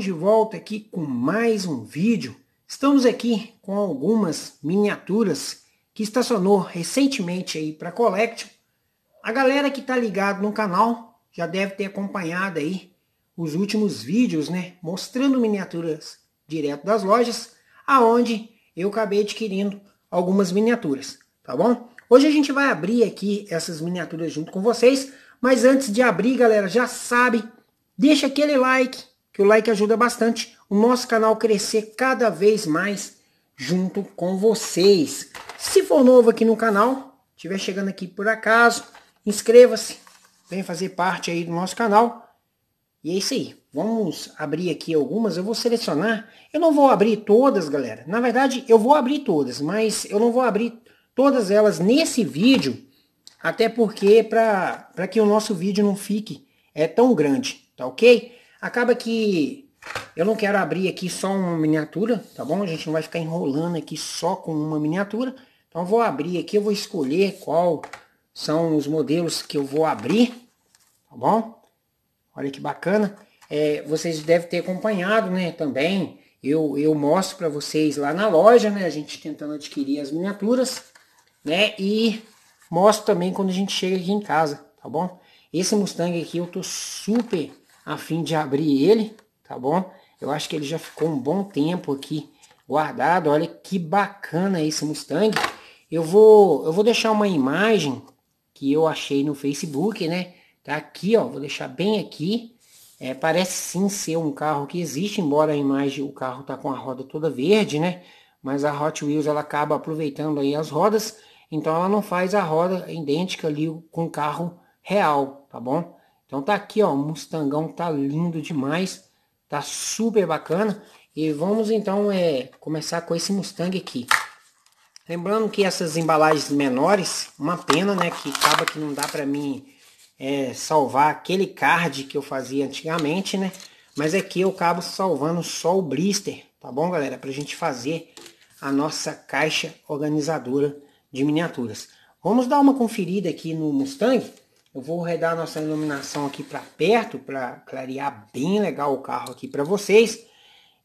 Estamos de volta aqui com mais um vídeo. Estamos aqui com algumas miniaturas que estacionou recentemente aí para Collection. A galera que está ligado no canal já deve ter acompanhado aí os últimos vídeos, né? Mostrando miniaturas direto das lojas, aonde eu acabei adquirindo algumas miniaturas, tá bom? Hoje a gente vai abrir aqui essas miniaturas junto com vocês, mas antes de abrir, galera, já sabe, deixa aquele like, que o like ajuda bastante o nosso canal crescer cada vez mais junto com vocês. Se for novo aqui no canal, estiver chegando aqui por acaso, inscreva-se, vem fazer parte aí do nosso canal. E é isso aí. Vamos abrir aqui algumas. Eu vou selecionar. Eu não vou abrir todas, galera. Na verdade, eu vou abrir todas, mas eu não vou abrir todas elas nesse vídeo, até porque para que o nosso vídeo não fique é tão grande, tá ok? Acaba que eu não quero abrir aqui só uma miniatura, tá bom? A gente não vai ficar enrolando aqui só com uma miniatura. Então vou abrir aqui, eu vou escolher qual são os modelos que eu vou abrir, tá bom? Olha que bacana. É, vocês devem ter acompanhado, né, também. Eu, eu mostro para vocês lá na loja, né, a gente tentando adquirir as miniaturas, né, e mostro também quando a gente chega aqui em casa, tá bom? Esse Mustang aqui eu tô super a fim de abrir ele, tá bom? Eu acho que ele já ficou um bom tempo aqui guardado. Olha que bacana esse Mustang. Eu vou, eu vou deixar uma imagem que eu achei no Facebook, né? Tá aqui, ó. Vou deixar bem aqui. É, parece sim ser um carro que existe, embora a imagem, o carro tá com a roda toda verde, né? Mas a Hot Wheels ela acaba aproveitando aí as rodas, então ela não faz a roda idêntica ali com o carro real, tá bom? Então tá aqui, ó, o Mustangão tá lindo demais, tá super bacana. E vamos então é, começar com esse Mustang aqui. Lembrando que essas embalagens menores, uma pena, né, que acaba que não dá para mim é, salvar aquele card que eu fazia antigamente, né? Mas aqui eu acabo salvando só o blister, tá bom, galera? Pra gente fazer a nossa caixa organizadora de miniaturas. Vamos dar uma conferida aqui no Mustang eu vou redar nossa iluminação aqui para perto para clarear bem legal o carro aqui para vocês.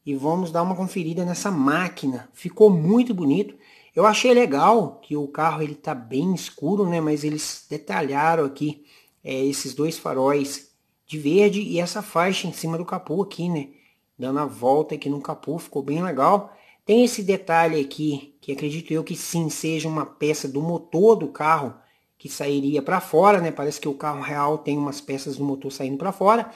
E vamos dar uma conferida nessa máquina. Ficou muito bonito. Eu achei legal que o carro ele tá bem escuro, né? Mas eles detalharam aqui é, esses dois faróis de verde e essa faixa em cima do capô aqui, né? Dando a volta aqui no capô, ficou bem legal. Tem esse detalhe aqui, que acredito eu que sim, seja uma peça do motor do carro, que sairia para fora, né? Parece que o carro real tem umas peças do motor saindo para fora.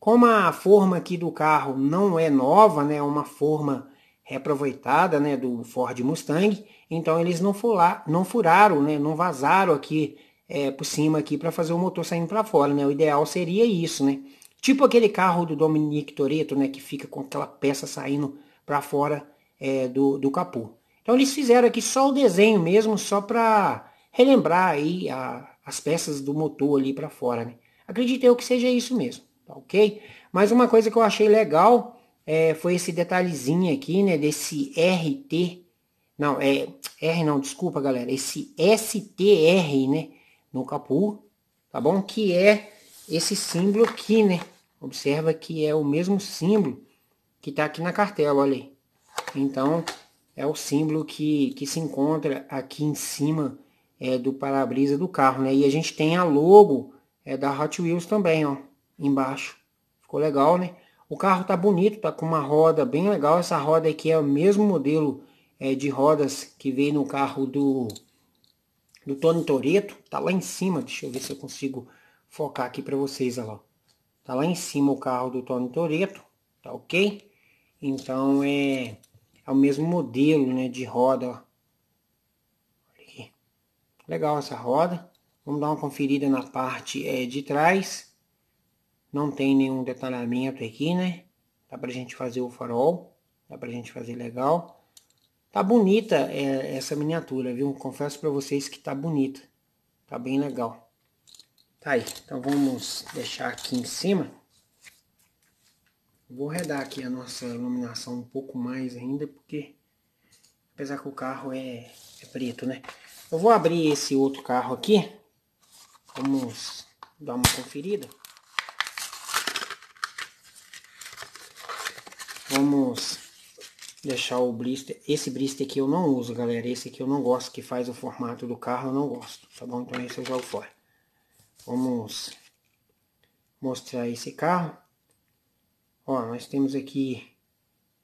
Como a forma aqui do carro não é nova, né? É uma forma reaproveitada, né? Do Ford Mustang. Então eles não, furar, não furaram, né? Não vazaram aqui é, por cima aqui para fazer o motor saindo para fora, né? O ideal seria isso, né? Tipo aquele carro do Dominique Toretto, né? Que fica com aquela peça saindo para fora é, do, do capô. Então eles fizeram aqui só o desenho mesmo, só para relembrar aí a, as peças do motor ali para fora, né? Acredito eu que seja isso mesmo, tá ok? Mas uma coisa que eu achei legal é, foi esse detalhezinho aqui, né? Desse RT, não, é R não, desculpa galera, esse STR, né? No capô, tá bom? Que é esse símbolo aqui, né? Observa que é o mesmo símbolo que tá aqui na cartela, olha aí. Então, é o símbolo que, que se encontra aqui em cima é, do para-brisa do carro, né? E a gente tem a logo é, da Hot Wheels também, ó, embaixo. Ficou legal, né? O carro tá bonito, tá com uma roda bem legal. Essa roda aqui é o mesmo modelo é, de rodas que veio no carro do, do Tony Toreto. Tá lá em cima, deixa eu ver se eu consigo focar aqui para vocês, ó. Tá lá em cima o carro do Tony Toreto, tá ok? Então é, é o mesmo modelo, né, de roda, ó. Legal essa roda. Vamos dar uma conferida na parte é, de trás. Não tem nenhum detalhamento aqui, né? Dá pra gente fazer o farol. Dá pra gente fazer legal. Tá bonita é, essa miniatura, viu? Confesso pra vocês que tá bonita. Tá bem legal. Tá aí. Então vamos deixar aqui em cima. Vou redar aqui a nossa iluminação um pouco mais ainda, porque... Apesar que o carro é, é preto, né? Eu vou abrir esse outro carro aqui. Vamos dar uma conferida. Vamos deixar o blister. Esse blister aqui eu não uso, galera. Esse aqui eu não gosto, que faz o formato do carro, eu não gosto. Tá bom? Então esse eu jogo fora. Vamos mostrar esse carro. Ó, nós temos aqui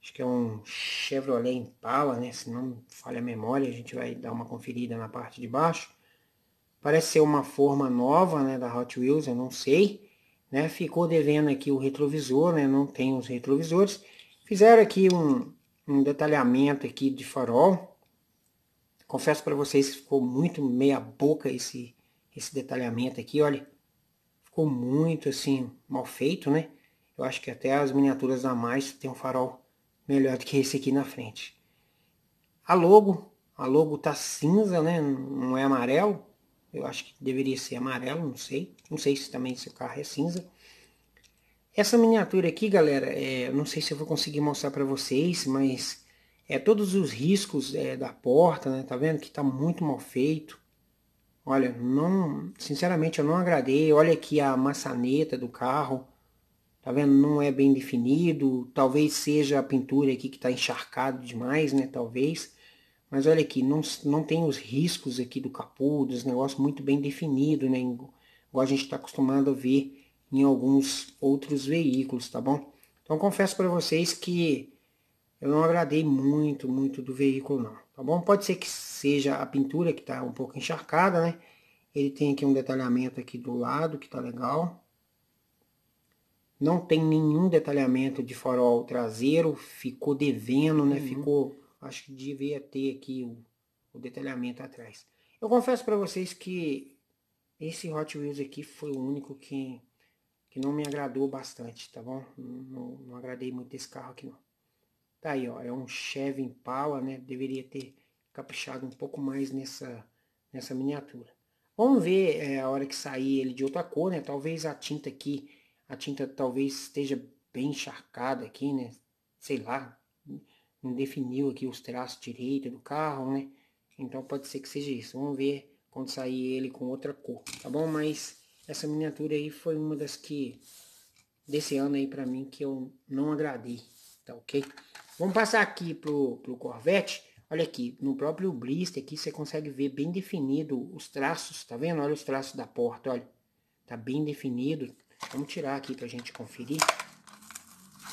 acho que é um Chevrolet Impala, né? Se não falha a memória, a gente vai dar uma conferida na parte de baixo. Parece ser uma forma nova, né, da Hot Wheels, eu não sei, né? Ficou devendo aqui o retrovisor, né? Não tem os retrovisores. Fizeram aqui um, um detalhamento aqui de farol. Confesso para vocês que ficou muito meia boca esse esse detalhamento aqui, olha. Ficou muito assim mal feito, né? Eu acho que até as miniaturas da mais tem um farol melhor do que esse aqui na frente. A logo, a logo tá cinza, né? Não é amarelo. Eu acho que deveria ser amarelo, não sei. Não sei se também esse carro é cinza. Essa miniatura aqui, galera, é, não sei se eu vou conseguir mostrar para vocês, mas é todos os riscos é, da porta, né? Tá vendo que tá muito mal feito. Olha, não, sinceramente eu não agradei. Olha aqui a maçaneta do carro tá vendo? Não é bem definido. Talvez seja a pintura aqui que está encharcado demais, né? Talvez. Mas olha aqui, não, não tem os riscos aqui do capô, dos negócios muito bem definido, né? Igual a gente está acostumado a ver em alguns outros veículos, tá bom? Então confesso para vocês que eu não agradei muito, muito do veículo não, tá bom? Pode ser que seja a pintura que está um pouco encharcada, né? Ele tem aqui um detalhamento aqui do lado que tá legal, não tem nenhum detalhamento de farol traseiro, ficou devendo, né? Uhum. Ficou, acho que devia ter aqui o, o detalhamento atrás. Eu confesso para vocês que esse Hot Wheels aqui foi o único que, que não me agradou bastante, tá bom? Não, não agradei muito esse carro aqui não. Tá aí, ó, é um Chevy Impala, né? Deveria ter caprichado um pouco mais nessa, nessa miniatura. Vamos ver é, a hora que sair ele de outra cor, né? Talvez a tinta aqui a tinta talvez esteja bem encharcada aqui, né? Sei lá, não definiu aqui os traços direito do carro, né? Então pode ser que seja isso. Vamos ver quando sair ele com outra cor, tá bom? Mas essa miniatura aí foi uma das que desse ano aí para mim que eu não agradei, tá ok? Vamos passar aqui pro, pro Corvette. Olha aqui, no próprio blister aqui você consegue ver bem definido os traços, tá vendo? Olha os traços da porta, olha. Tá bem definido, Vamos tirar aqui para a gente conferir.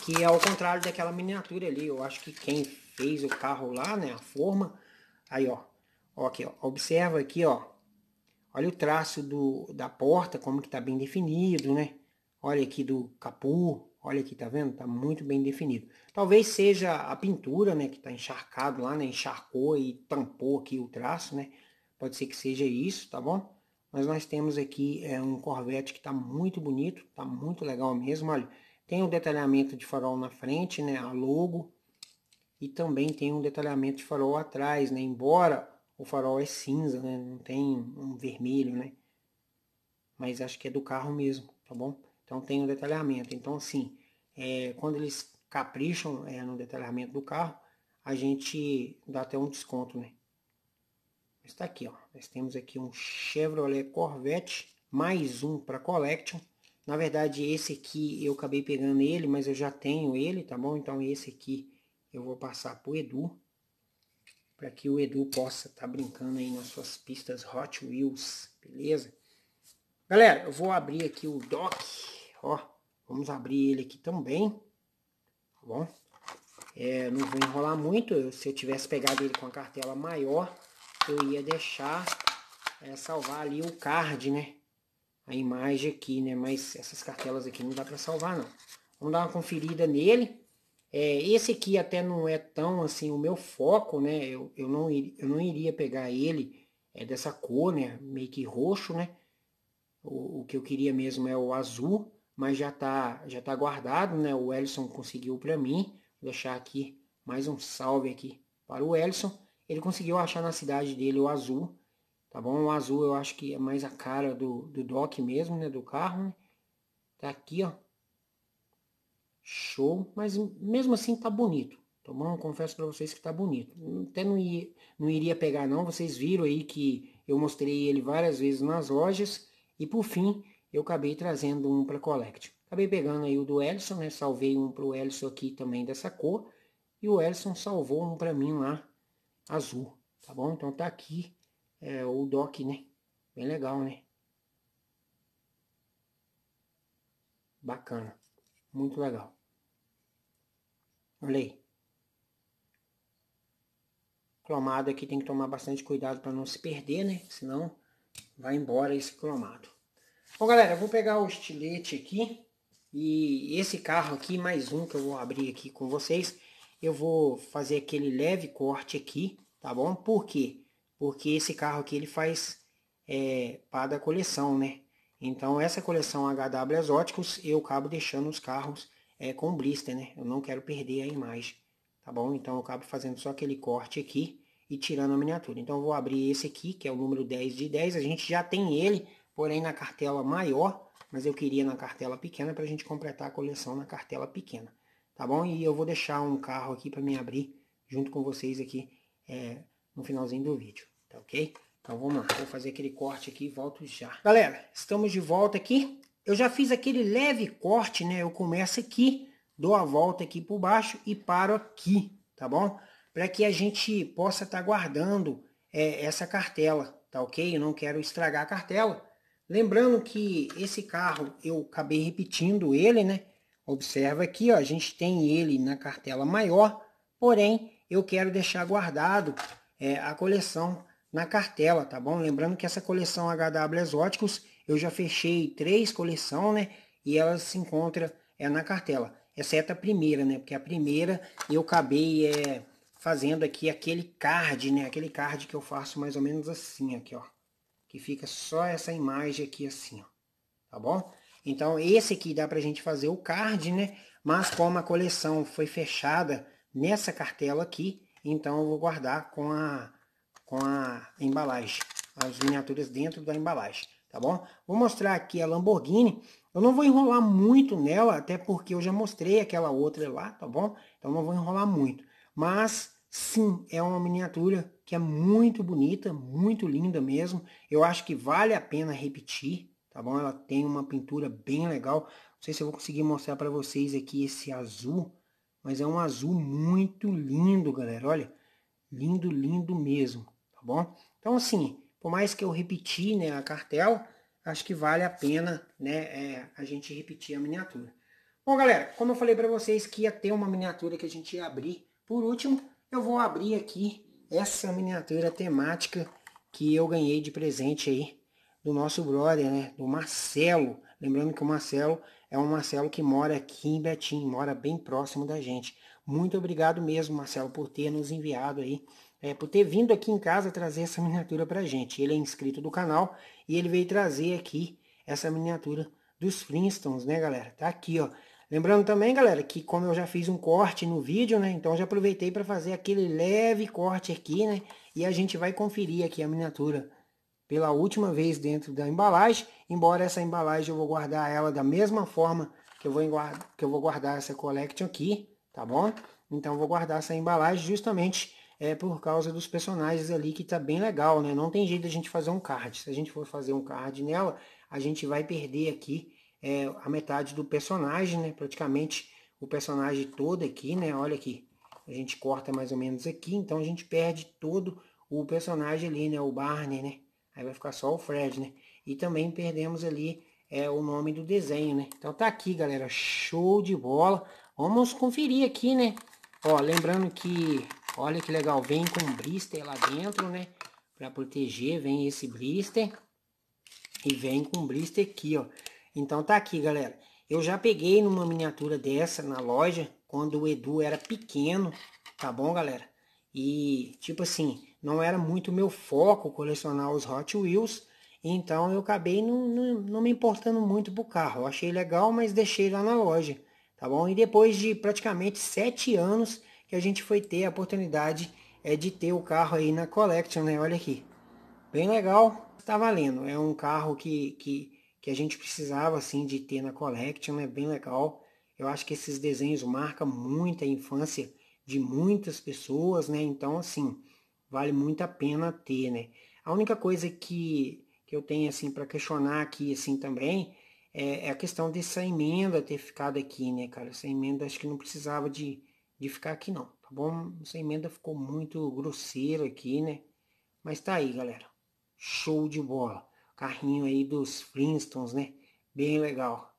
Que é ao contrário daquela miniatura ali. Eu acho que quem fez o carro lá, né? A forma. Aí, ó. ó aqui, ó. Observa aqui, ó. Olha o traço do, da porta, como que tá bem definido, né? Olha aqui do capô. Olha aqui, tá vendo? Tá muito bem definido. Talvez seja a pintura, né? Que tá encharcado lá, né? Encharcou e tampou aqui o traço, né? Pode ser que seja isso, tá bom? Mas nós temos aqui é, um Corvette que está muito bonito, está muito legal mesmo. Olha, tem um detalhamento de farol na frente, né, a logo. E também tem um detalhamento de farol atrás, né, embora o farol é cinza, né, não tem um vermelho, né. Mas acho que é do carro mesmo, tá bom? Então tem um detalhamento. Então assim, é, quando eles capricham é, no detalhamento do carro, a gente dá até um desconto, né? está aqui, ó. Nós temos aqui um Chevrolet Corvette, mais um para Collection. Na verdade, esse aqui eu acabei pegando ele, mas eu já tenho ele, tá bom? Então esse aqui eu vou passar pro Edu, para que o Edu possa estar tá brincando aí nas suas pistas Hot Wheels, beleza? Galera, eu vou abrir aqui o dock, ó. Vamos abrir ele aqui também, tá bom? É, não vou enrolar muito, se eu tivesse pegado ele com a cartela maior, eu ia deixar é, salvar ali o card, né? A imagem aqui, né? Mas essas cartelas aqui não dá para salvar, não. Vamos dar uma conferida nele. É, esse aqui até não é tão assim o meu foco, né? Eu, eu, não, ir, eu não iria pegar ele é, dessa cor, né? Meio que roxo, né? O, o, que eu queria mesmo é o azul, mas já tá, já tá guardado, né? O Elson conseguiu para mim. Vou deixar aqui mais um salve aqui para o Elson. Ele conseguiu achar na cidade dele o azul, tá bom? O azul eu acho que é mais a cara do, do dock mesmo, né? Do carro, né? Tá aqui, ó. Show. Mas mesmo assim tá bonito, tá bom? confesso para vocês que tá bonito. Até não, ia, não iria pegar não. Vocês viram aí que eu mostrei ele várias vezes nas lojas. E por fim, eu acabei trazendo um para Collect. Acabei pegando aí o do Ellison, né? Salvei um para o Ellison aqui também dessa cor. E o Ellison salvou um para mim lá azul, tá bom? Então tá aqui é, o dock, né? Bem legal, né? Bacana, muito legal. Olha aí. Cromado aqui tem que tomar bastante cuidado para não se perder, né? Senão vai embora esse cromado. Bom, galera, eu vou pegar o estilete aqui. E esse carro aqui, mais um que eu vou abrir aqui com vocês eu vou fazer aquele leve corte aqui, tá bom? Por quê? Porque esse carro aqui ele faz é, para da coleção, né? Então essa coleção HW Exóticos eu acabo deixando os carros é, com blister, né? Eu não quero perder a imagem, tá bom? Então eu acabo fazendo só aquele corte aqui e tirando a miniatura. Então eu vou abrir esse aqui, que é o número 10 de 10. A gente já tem ele, porém na cartela maior, mas eu queria na cartela pequena para a gente completar a coleção na cartela pequena tá bom? E eu vou deixar um carro aqui para me abrir junto com vocês aqui é, no finalzinho do vídeo, tá ok? Então vamos lá, vou fazer aquele corte aqui e volto já. Galera, estamos de volta aqui. Eu já fiz aquele leve corte, né? Eu começo aqui, dou a volta aqui por baixo e paro aqui, tá bom? Para que a gente possa estar tá guardando é, essa cartela, tá ok? Eu não quero estragar a cartela. Lembrando que esse carro eu acabei repetindo ele, né? Observa aqui, ó, a gente tem ele na cartela maior, porém eu quero deixar guardado é, a coleção na cartela, tá bom? Lembrando que essa coleção HW Exóticos, eu já fechei três coleções, né? E ela se encontra é, na cartela, exceto a primeira, né? Porque a primeira eu acabei é, fazendo aqui aquele card, né? Aquele card que eu faço mais ou menos assim aqui, ó. Que fica só essa imagem aqui assim, ó. Tá bom? Então, esse aqui dá para a gente fazer o card, né? Mas como a coleção foi fechada nessa cartela aqui, então eu vou guardar com a, com a embalagem, as miniaturas dentro da embalagem, tá bom? Vou mostrar aqui a Lamborghini. Eu não vou enrolar muito nela, até porque eu já mostrei aquela outra lá, tá bom? Então não vou enrolar muito. Mas sim, é uma miniatura que é muito bonita, muito linda mesmo. Eu acho que vale a pena repetir, tá bom? Ela tem uma pintura bem legal. Não sei se eu vou conseguir mostrar para vocês aqui esse azul, mas é um azul muito lindo, galera. Olha, lindo, lindo mesmo, tá bom? Então, assim, por mais que eu repeti né, a cartel, acho que vale a pena né, é, a gente repetir a miniatura. Bom, galera, como eu falei para vocês que ia ter uma miniatura que a gente ia abrir, por último, eu vou abrir aqui essa miniatura temática que eu ganhei de presente aí do nosso brother, né? Do Marcelo. Lembrando que o Marcelo é um Marcelo que mora aqui em Betim, mora bem próximo da gente. Muito obrigado mesmo, Marcelo, por ter nos enviado aí, é, por ter vindo aqui em casa trazer essa miniatura pra gente. Ele é inscrito do canal e ele veio trazer aqui essa miniatura dos Flintstones, né, galera? Tá aqui, ó. Lembrando também, galera, que como eu já fiz um corte no vídeo, né? Então já aproveitei para fazer aquele leve corte aqui, né? E a gente vai conferir aqui a miniatura pela última vez dentro da embalagem, embora essa embalagem eu vou guardar ela da mesma forma que eu vou, que eu vou guardar essa collection aqui, tá bom? Então vou guardar essa embalagem justamente é, por causa dos personagens ali que tá bem legal, né? Não tem jeito a gente fazer um card. Se a gente for fazer um card nela, a gente vai perder aqui é, a metade do personagem, né? Praticamente o personagem todo aqui, né? Olha aqui, a gente corta mais ou menos aqui, então a gente perde todo o personagem ali, né? O Barney, né? Aí vai ficar só o Fred, né? E também perdemos ali é, o nome do desenho, né? Então tá aqui, galera. Show de bola. Vamos conferir aqui, né? Ó, lembrando que... Olha que legal. Vem com blister lá dentro, né? Pra proteger. Vem esse blister. E vem com blister aqui, ó. Então tá aqui, galera. Eu já peguei numa miniatura dessa na loja. Quando o Edu era pequeno. Tá bom, galera? E, tipo assim não era muito meu foco colecionar os Hot Wheels, então eu acabei não, não, não me importando muito pro carro. Eu achei legal, mas deixei lá na loja, tá bom? E depois de praticamente sete anos que a gente foi ter a oportunidade é, de ter o carro aí na Collection, né? Olha aqui, bem legal, tá valendo. É um carro que, que, que a gente precisava assim de ter na Collection, é bem legal. Eu acho que esses desenhos marcam muito a infância de muitas pessoas, né? Então, assim, vale muito a pena ter, né? A única coisa que, que eu tenho assim para questionar aqui assim também é, é, a questão dessa emenda ter ficado aqui, né, cara? Essa emenda acho que não precisava de, de ficar aqui não, tá bom? Essa emenda ficou muito grosseira aqui, né? Mas tá aí, galera. Show de bola. Carrinho aí dos Flintstones, né? Bem legal,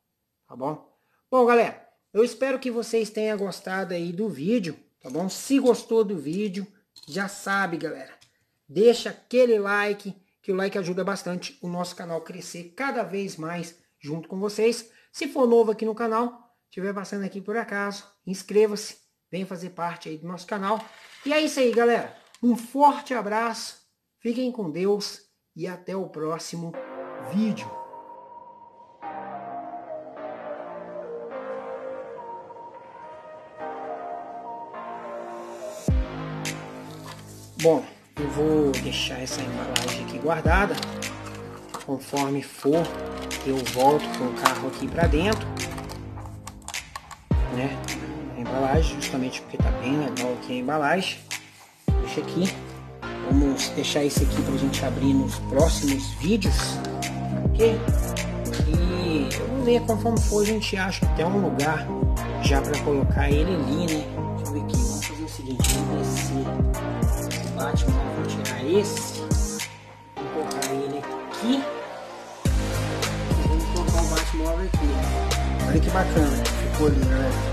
tá bom? Bom, galera, eu espero que vocês tenham gostado aí do vídeo, tá bom? Se gostou do vídeo, já sabe, galera. Deixa aquele like, que o like ajuda bastante o nosso canal crescer cada vez mais junto com vocês. Se for novo aqui no canal, estiver passando aqui por acaso, inscreva-se, vem fazer parte aí do nosso canal. E é isso aí, galera. Um forte abraço, fiquem com Deus e até o próximo vídeo. Bom, eu vou deixar essa embalagem aqui guardada. Conforme for, eu volto com o carro aqui para dentro, né? A embalagem, justamente porque tá bem legal aqui a embalagem. Deixa aqui. Vamos deixar esse aqui para a gente abrir nos próximos vídeos, ok? E eu vou ver conforme for, a gente acha até um lugar já para colocar ele ali, né? Deixa eu ver aqui. Vamos fazer o seguinte esse. Vou colocar ele aqui. vamos colocar o Batmóvel aqui. Olha que bacana, ficou lindo, né?